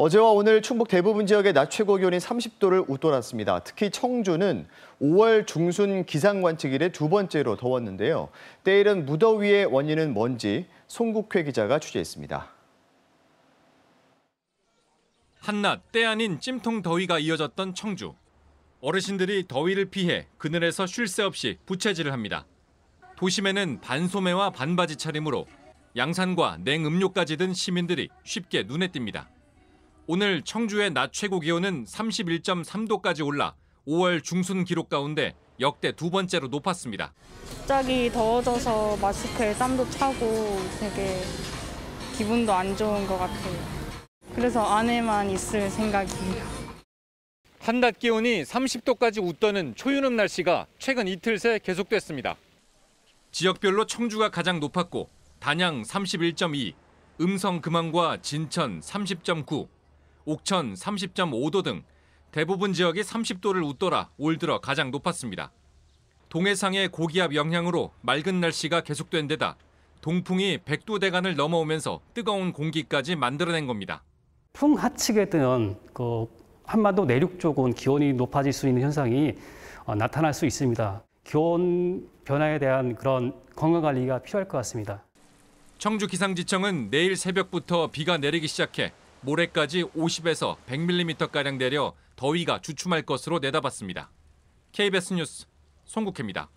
어제와 오늘 충북 대부분 지역의 낮 최고 기온이 30도를 웃돌았습니다. 특히 청주는 5월 중순 기상 관측 일에 두 번째로 더웠는데요. 때일은 무더위의 원인은 뭔지 송국회 기자가 취재했습니다. 한낮 때 아닌 찜통 더위가 이어졌던 청주. 어르신들이 더위를 피해 그늘에서 쉴 새 없이 부채질을 합니다. 도심에는 반소매와 반바지 차림으로 양산과 냉음료까지 든 시민들이 쉽게 눈에 띕니다. 오늘 청주의 낮 최고 기온은 31.3도까지 올라 5월 중순 기록 가운데 역대 두 번째로 높았습니다. 갑자기 더워져서 마스크에 땀도 차고 되게 기분도 안 좋은 것 같아요. 그래서 안에만 있을 생각이에요. 한낮 기온이 30도까지 웃도는 초유름 날씨가 최근 이틀 새 계속됐습니다. 지역별로 청주가 가장 높았고 단양 31.2, 음성 금안과 진천 30.9, 옥천 30.5도 등 대부분 지역이 30도를 웃돌아 올 들어 가장 높았습니다. 동해상의 고기압 영향으로 맑은 날씨가 계속된 데다 동풍이 100도 대간을 넘어오면서 뜨거운 공기까지 만들어낸 겁니다. 풍 하측에 뜨는 그 한반도 내륙 쪽은 기온이 높아질 수 있는 현상이 어, 나타날 수 있습니다. 기온 변화에 대한 그런 건강 관리가 필요할 것 같습니다. 청주 기상지청은 내일 새벽부터 비가 내리기 시작해 모레까지 50에서 100mm가량 내려 더위가 주춤할 것으로 내다봤습니다. KBS 뉴스 송국혜입니다.